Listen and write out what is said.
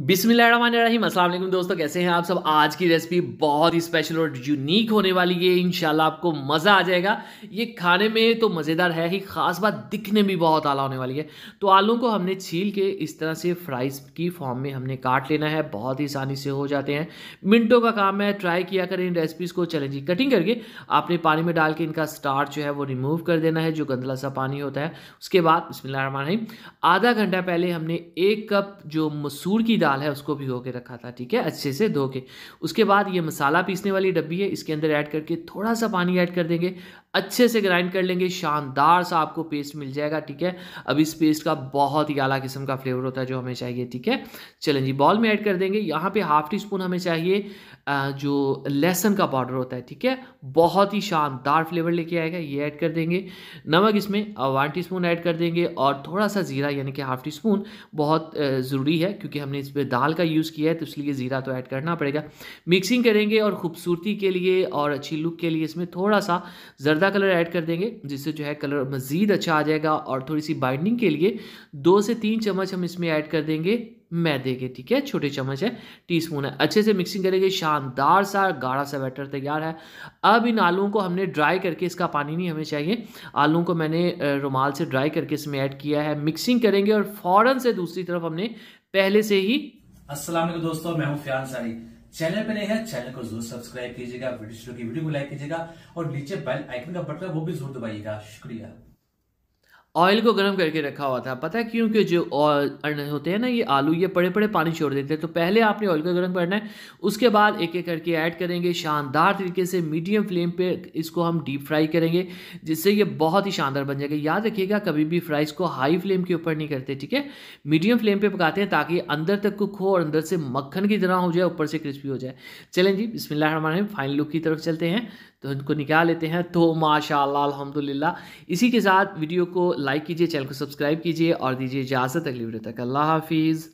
बिस्मिल्लाहिर्रहमानिर्रहीम अस्सलाम वालेकुम दोस्तों कैसे हैं आप सब आज की रेसिपी बहुत ही स्पेशल और यूनिक होने वाली है इंशाल्लाह आपको मज़ा आ जाएगा ये खाने में तो मज़ेदार है ही ख़ास बात दिखने में बहुत आला होने वाली है तो आलू को हमने छील के इस तरह से फ्राइज की फॉर्म में हमने काट लेना है बहुत ही आसानी से हो जाते हैं मिनटों का काम है ट्राई किया करें इन रेसिपीज़ को चलें जी कटिंग करके आपने पानी में डाल के इनका स्टार्च जो है वो रिमूव कर देना है जो गंदला सा पानी होता है उसके बाद बसमिल्लाम आधा घंटा पहले हमने एक कप जो मसूर की दाल है उसको भिगो के रखा था ठीक है अच्छे से धो के उसके बाद ये मसाला पीसने वाली डब्बी है इसके अंदर ऐड करके थोड़ा सा पानी ऐड कर देंगे अच्छे से ग्राइंड कर लेंगे शानदार सा आपको पेस्ट मिल जाएगा ठीक है अब इस पेस्ट का बहुत ही आला किस्म का फ्लेवर होता है जो हमें चाहिए ठीक है चलें जी बॉल में ऐड कर देंगे यहाँ पे हाफ टी स्पून हमें चाहिए जो लहसन का पाउडर होता है ठीक है बहुत ही शानदार फ्लेवर लेके आएगा ये ऐड कर देंगे नमक इसमें वन टी स्पून ऐड कर देंगे और थोड़ा सा ज़ीरा यानी कि हाफ टी स्पून बहुत ज़रूरी है क्योंकि हमने इस पे दाल का यूज़ किया है तो इसलिए ज़ीरा तो ऐड करना पड़ेगा मिक्सिंग करेंगे और खूबसूरती के लिए और अच्छी लुक के लिए इसमें थोड़ा सा जर्दा कलर ऐड कर देंगे जिससे जो है कलर मज़ीद अच्छा आ जाएगा और थोड़ी सी बाइंडिंग के लिए दो से तीन चम्मच हम इसमें ऐड कर देंगे मैदे के ठीक है छोटे चम्मच है टी स्पून है अच्छे से मिक्सिंग करेंगे शानदार सा गाढ़ा सा बैटर तैयार है अब इन आलूओं को हमने ड्राई करके इसका पानी नहीं हमें चाहिए आलूओं को मैंने रुमाल से ड्राई करके इसमें ऐड किया है मिक्सिंग करेंगे और फ़ौरन से दूसरी तरफ हमने पहले से ही अस्सलाम वालेकुम दोस्तों मैं हूं फ्यान सारी चैनल पर नहीं है चैनल को जरूर सब्सक्राइब कीजिएगा वीडियो की वीडियो को लाइक कीजिएगा और नीचे बेल आइकन का बटन वो भी जरूर दबाइएगा शुक्रिया ऑयल को गर्म करके रखा हुआ था पता है क्यों जो जो होते हैं ना ये आलू ये पड़े पड़े पानी छोड़ देते हैं तो पहले आपने ऑयल को गर्म करना है उसके बाद एक एक करके ऐड करेंगे शानदार तरीके से मीडियम फ्लेम पे इसको हम डीप फ्राई करेंगे जिससे ये बहुत ही शानदार बन जाएगा याद रखिएगा कभी भी फ्राइज़ को हाई फ्लेम के ऊपर नहीं करते ठीक है मीडियम फ्लेम पर पकाते हैं ताकि अंदर तक कुक हो और अंदर से मक्खन की तरह हो जाए ऊपर से क्रिस्पी हो जाए चलें जी बिस्मिल्लाह हमारे फाइनल लुक की तरफ चलते हैं तो इनको निकाल लेते हैं तो माशा अलहमदिल्ला इसी के साथ वीडियो को लाइक कीजिए चैनल को सब्सक्राइब कीजिए और दीजिए इजाज़त अगली वीडियो तक अल्लाह हाफिज़